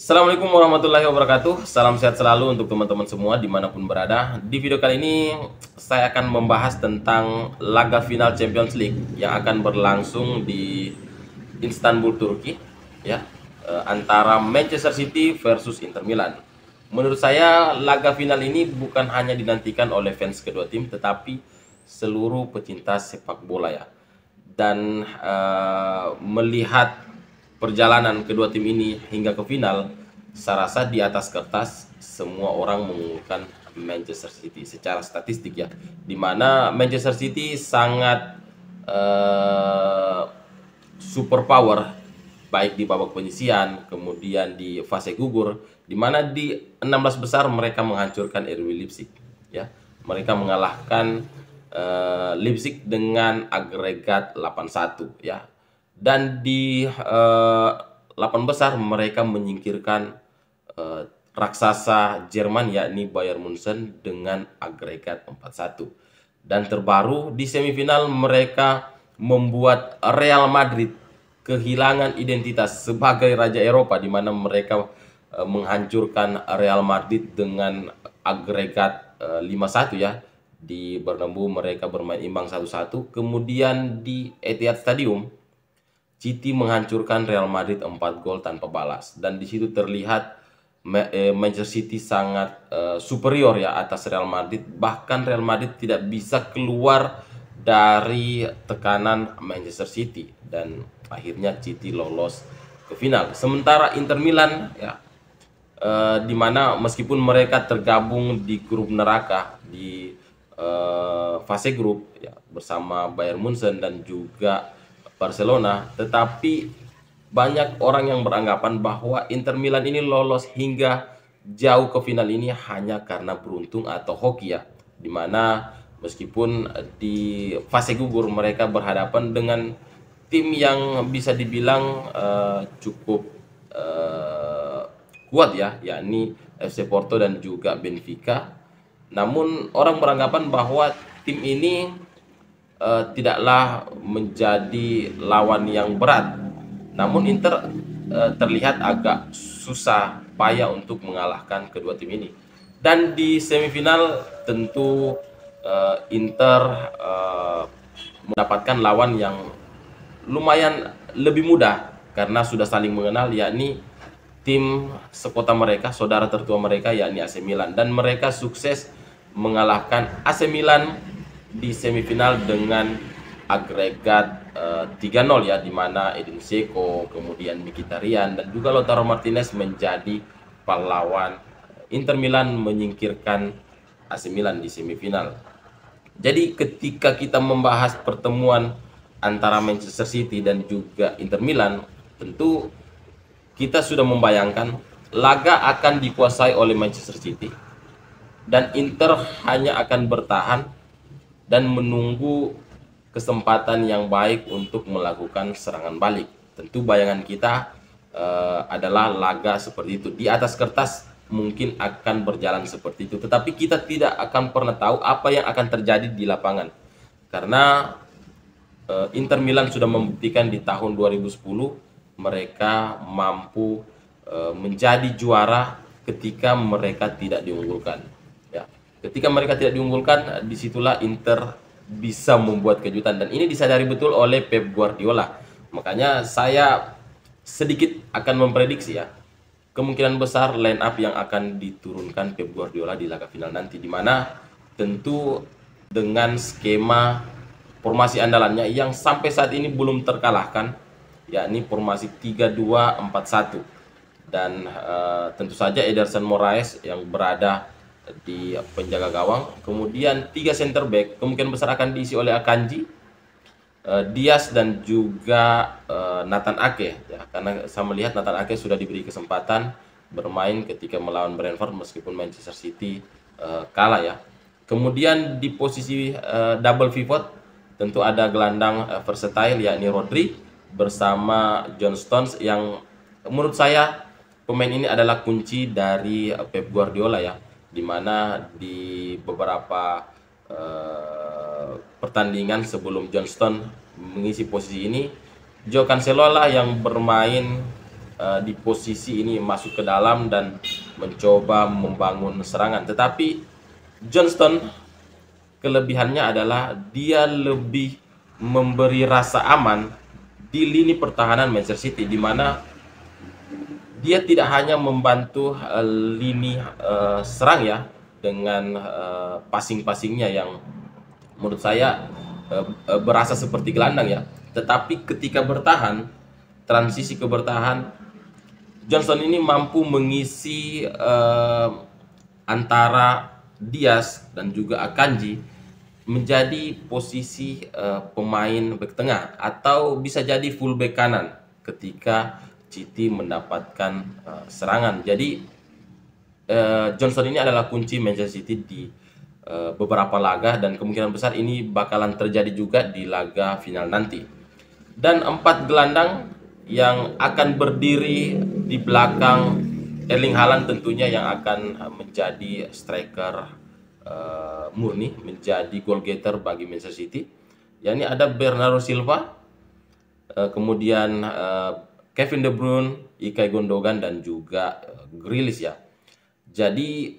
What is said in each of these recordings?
Assalamualaikum warahmatullahi wabarakatuh Salam sehat selalu untuk teman-teman semua dimanapun berada Di video kali ini saya akan membahas tentang laga final Champions League Yang akan berlangsung di Istanbul, Turki ya e, Antara Manchester City versus Inter Milan Menurut saya laga final ini bukan hanya dinantikan oleh fans kedua tim Tetapi seluruh pecinta sepak bola ya Dan uh, melihat perjalanan kedua tim ini hingga ke final, saya rasa di atas kertas semua orang mengunggulkan Manchester City secara statistik ya, Dimana Manchester City sangat uh, power baik di babak penyisian, kemudian di fase gugur, di mana di 16 besar mereka menghancurkan RW Leipzig ya. Mereka mengalahkan uh, Leipzig dengan agregat 81 ya dan di eh, lapan besar mereka menyingkirkan eh, raksasa Jerman yakni Bayern Munchen dengan agregat 4-1. Dan terbaru di semifinal mereka membuat Real Madrid kehilangan identitas sebagai raja Eropa di mana mereka eh, menghancurkan Real Madrid dengan agregat 5-1 eh, ya di Bernabeu mereka bermain imbang 1-1 kemudian di Etihad Stadium City menghancurkan Real Madrid 4 gol tanpa balas dan di situ terlihat eh, Manchester City sangat eh, superior ya atas Real Madrid bahkan Real Madrid tidak bisa keluar dari tekanan Manchester City dan akhirnya City lolos ke final sementara Inter Milan ya uh, eh, dimana meskipun mereka tergabung di grup neraka di fase grup ya bersama Bayern Munchen dan juga Barcelona, tetapi banyak orang yang beranggapan bahwa Inter Milan ini lolos hingga jauh ke final ini hanya karena beruntung atau hoki ya. Dimana meskipun di fase gugur mereka berhadapan dengan tim yang bisa dibilang uh, cukup uh, kuat ya, yakni FC Porto dan juga Benfica. Namun orang beranggapan bahwa tim ini uh, tidaklah menjadi lawan yang berat. Namun Inter uh, terlihat agak susah payah untuk mengalahkan kedua tim ini. Dan di semifinal tentu uh, Inter mendapatkan lawan yang lumayan lebih mudah karena sudah saling mengenal yakni tim sekota mereka, saudara tertua mereka yakni AC Milan dan mereka sukses mengalahkan AC Milan di semifinal dengan agregat uh, eh, 3-0 ya di mana Edin Seko, kemudian Mkhitaryan dan juga Lautaro Martinez menjadi pahlawan eh, Inter Milan menyingkirkan AC Milan di semifinal. Jadi ketika kita membahas pertemuan antara Manchester City dan juga Inter Milan, tentu kita sudah membayangkan laga akan dikuasai oleh Manchester City dan Inter hanya akan bertahan dan menunggu kesempatan yang baik untuk melakukan serangan balik. Tentu bayangan kita uh, adalah laga seperti itu. Di atas kertas mungkin akan berjalan seperti itu, tetapi kita tidak akan pernah tahu apa yang akan terjadi di lapangan. Karena uh, Inter Milan sudah membuktikan di tahun 2010 mereka mampu uh, menjadi juara ketika mereka tidak diunggulkan. Ketika mereka tidak diunggulkan, disitulah Inter bisa membuat kejutan dan ini disadari betul oleh Pep Guardiola. Makanya saya sedikit akan memprediksi ya kemungkinan besar line up yang akan diturunkan Pep Guardiola di laga final nanti di mana tentu dengan skema formasi andalannya yang sampai saat ini belum terkalahkan yakni formasi 3-2-4-1 dan e, tentu saja Ederson Moraes yang berada di penjaga gawang. Kemudian tiga center back kemungkinan besar akan diisi oleh Akanji, uh, eh, Dias dan juga uh, Nathan Ake. Ya, karena saya melihat Nathan Ake sudah diberi kesempatan bermain ketika melawan Brentford meskipun Manchester City uh, kalah ya. Kemudian di posisi uh, double pivot tentu ada gelandang uh, versatile yakni Rodri bersama John Stones yang menurut saya pemain ini adalah kunci dari Pep Guardiola ya di mana di beberapa uh, pertandingan sebelum Johnston mengisi posisi ini Joe Cancelo lah yang bermain uh, di posisi ini masuk ke dalam dan mencoba membangun serangan tetapi Johnston kelebihannya adalah dia lebih memberi rasa aman di lini pertahanan Manchester City di mana dia tidak hanya membantu uh, lini uh, serang ya dengan uh, passing-passingnya yang menurut saya uh, berasa seperti gelandang ya. Tetapi ketika bertahan, transisi ke bertahan, Johnson ini mampu mengisi uh, antara Diaz dan juga Akanji menjadi posisi uh, pemain back tengah atau bisa jadi full back kanan ketika City mendapatkan uh, serangan. Jadi uh, Johnson ini adalah kunci Manchester City di uh, beberapa laga dan kemungkinan besar ini bakalan terjadi juga di laga final nanti. Dan empat gelandang yang akan berdiri di belakang Erling Haaland tentunya yang akan menjadi striker uh, murni, menjadi goal getter bagi Manchester City. Ya ini ada Bernardo Silva, uh, kemudian uh, Kevin De Bruyne, Ikay Gondogan dan juga eh, Grilis ya. Jadi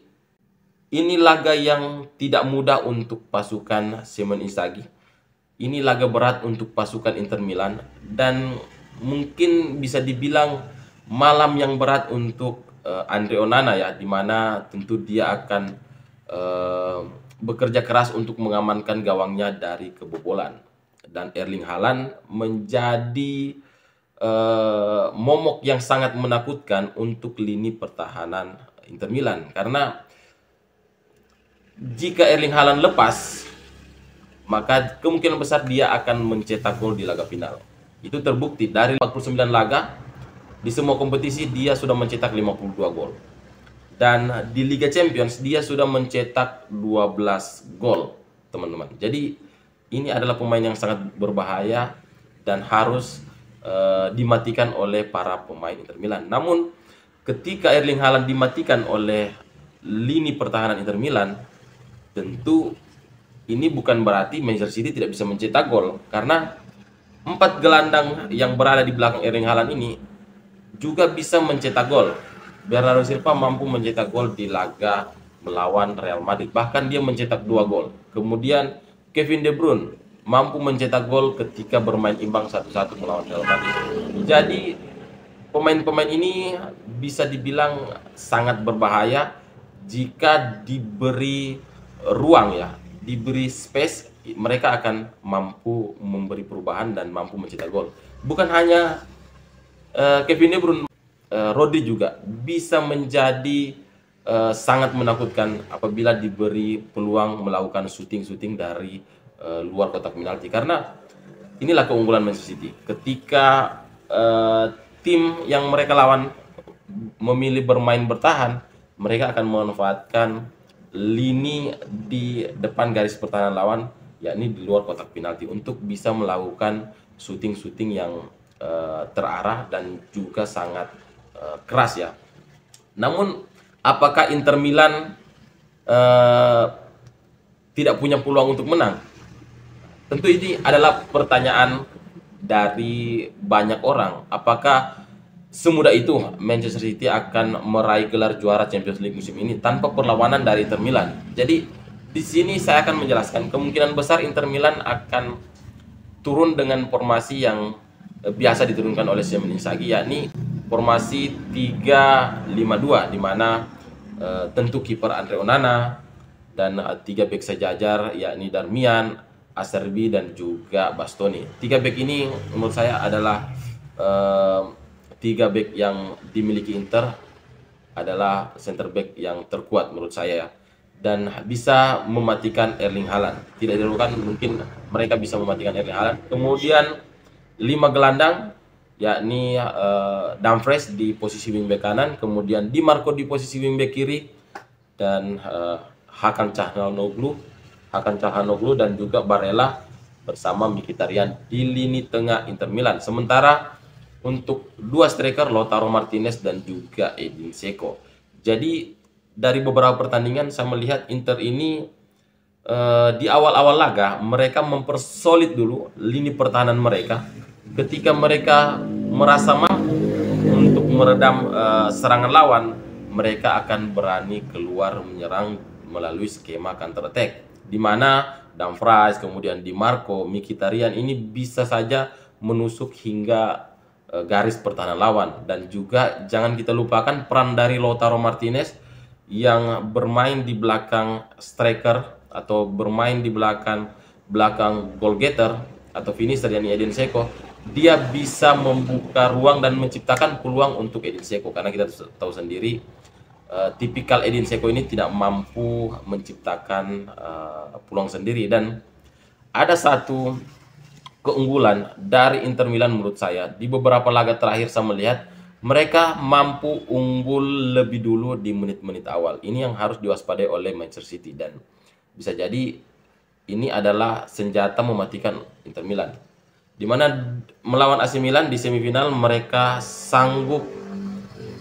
ini laga yang tidak mudah untuk pasukan Simon Inzaghi. Ini laga berat untuk pasukan Inter Milan dan mungkin bisa dibilang malam yang berat untuk uh, Andre Onana ya, mana tentu dia akan uh, bekerja keras untuk mengamankan gawangnya dari kebobolan dan Erling Haaland menjadi Eh, momok yang sangat menakutkan untuk lini pertahanan Inter Milan karena jika Erling Haaland lepas maka kemungkinan besar dia akan mencetak gol di laga final. Itu terbukti dari 49 laga di semua kompetisi dia sudah mencetak 52 gol. Dan di Liga Champions dia sudah mencetak 12 gol, teman-teman. Jadi ini adalah pemain yang sangat berbahaya dan harus Eh, dimatikan oleh para pemain Inter Milan. Namun ketika Erling Haaland dimatikan oleh lini pertahanan Inter Milan, tentu ini bukan berarti Manchester City tidak bisa mencetak gol karena empat gelandang yang berada di belakang Erling Haaland ini juga bisa mencetak gol. Bernardo Silva mampu mencetak gol di laga melawan Real Madrid. Bahkan dia mencetak dua gol. Kemudian Kevin De Bruyne mampu mencetak gol ketika bermain imbang satu-satu melawan Real Madrid. Jadi pemain-pemain ini bisa dibilang sangat berbahaya jika diberi ruang ya, diberi space mereka akan mampu memberi perubahan dan mampu mencetak gol. Bukan hanya uh, Kevin De Bruyne, uh, Rodri juga bisa menjadi uh, sangat menakutkan apabila diberi peluang melakukan syuting-syuting dari uh, luar kotak penalti karena inilah keunggulan Manchester City ketika uh, tim yang mereka lawan memilih bermain bertahan mereka akan memanfaatkan lini di depan garis pertahanan lawan yakni di luar kotak penalti untuk bisa melakukan shooting-shooting yang uh, terarah dan juga sangat uh, keras ya. Namun apakah Inter Milan uh, tidak punya peluang untuk menang? Tentu ini adalah pertanyaan dari banyak orang. Apakah semudah itu Manchester City akan meraih gelar juara Champions League musim ini tanpa perlawanan dari Inter Milan? Jadi di sini saya akan menjelaskan kemungkinan besar Inter Milan akan turun dengan formasi yang eh, biasa diturunkan oleh Simon Inzaghi yakni formasi 3-5-2 di mana e, tentu kiper Andre Onana dan eh, tiga back sejajar yakni Darmian, Acerbi dan juga Bastoni. Tiga back ini menurut saya adalah eh, tiga back yang dimiliki Inter adalah center back yang terkuat menurut saya ya. dan bisa mematikan Erling Haaland. Tidak diperlukan mungkin mereka bisa mematikan Erling Haaland. Kemudian lima gelandang yakni uh, Dumfries di posisi wingback kanan, kemudian Di Marco di posisi wingback kiri dan uh, Hakan Noglu. Hakan Cahanoglu dan juga Barella bersama Mkhitaryan di lini tengah Inter Milan. Sementara untuk dua striker Lautaro Martinez dan juga Edin Seko. Jadi dari beberapa pertandingan saya melihat Inter ini eh, di awal-awal laga mereka mempersolid dulu lini pertahanan mereka ketika mereka merasa mampu untuk meredam eh, serangan lawan mereka akan berani keluar menyerang melalui skema counter attack di mana Dumfries kemudian Di Marco, Mikitarian ini bisa saja menusuk hingga e, garis pertahanan lawan dan juga jangan kita lupakan peran dari Lautaro Martinez yang bermain di belakang striker atau bermain di belakang belakang goal getter atau finisher yang Edin Seko dia bisa membuka ruang dan menciptakan peluang untuk Edin Seko karena kita tahu sendiri Eh, tipikal Edin Seko ini tidak mampu menciptakan uh, peluang sendiri dan ada satu keunggulan dari Inter Milan menurut saya di beberapa laga terakhir saya melihat mereka mampu unggul lebih dulu di menit-menit awal. Ini yang harus diwaspadai oleh Manchester City dan bisa jadi ini adalah senjata mematikan Inter Milan. Di mana melawan AC Milan di semifinal mereka sanggup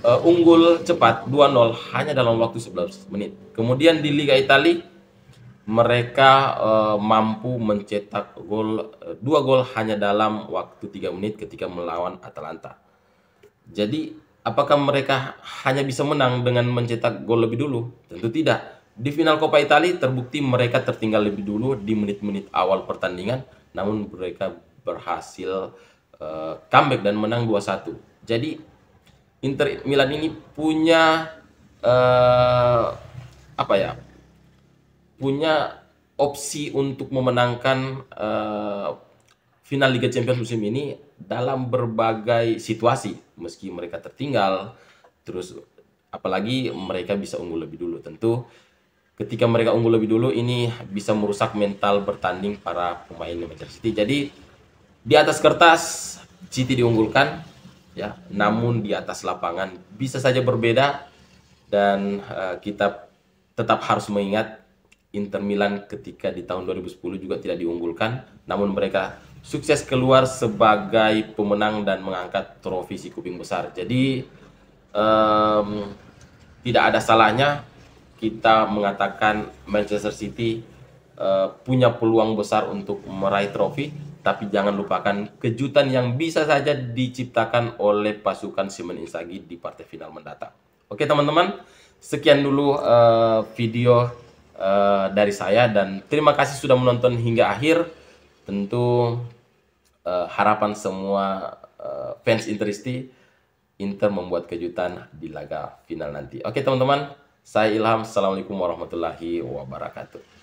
uh, unggul cepat 2-0 hanya dalam waktu 11 menit. Kemudian di Liga Italia mereka uh, mampu mencetak gol uh, dua gol hanya dalam waktu 3 menit ketika melawan Atalanta. Jadi apakah mereka hanya bisa menang dengan mencetak gol lebih dulu? Tentu tidak. Di final Coppa Italia terbukti mereka tertinggal lebih dulu di menit-menit awal pertandingan, namun mereka berhasil uh, comeback dan menang 2-1. Jadi Inter Milan ini punya uh, apa ya? Punya opsi untuk memenangkan uh, final Liga Champions musim ini dalam berbagai situasi, meski mereka tertinggal, terus apalagi mereka bisa unggul lebih dulu tentu ketika mereka unggul lebih dulu ini bisa merusak mental bertanding para pemain Manchester City. Jadi di atas kertas City diunggulkan ya namun di atas lapangan bisa saja berbeda dan uh, kita tetap harus mengingat Inter Milan ketika di tahun 2010 juga tidak diunggulkan namun mereka sukses keluar sebagai pemenang dan mengangkat trofi si kuping besar jadi um, tidak ada salahnya kita mengatakan Manchester City uh, punya peluang besar untuk meraih trofi tapi jangan lupakan kejutan yang bisa saja diciptakan oleh pasukan Simon Insagi di partai final mendatang. Oke teman-teman, sekian dulu uh, video uh, dari saya dan terima kasih sudah menonton hingga akhir. Tentu uh, harapan semua uh, fans Interisti Inter membuat kejutan di laga final nanti. Oke teman-teman, saya Ilham. Assalamualaikum warahmatullahi wabarakatuh.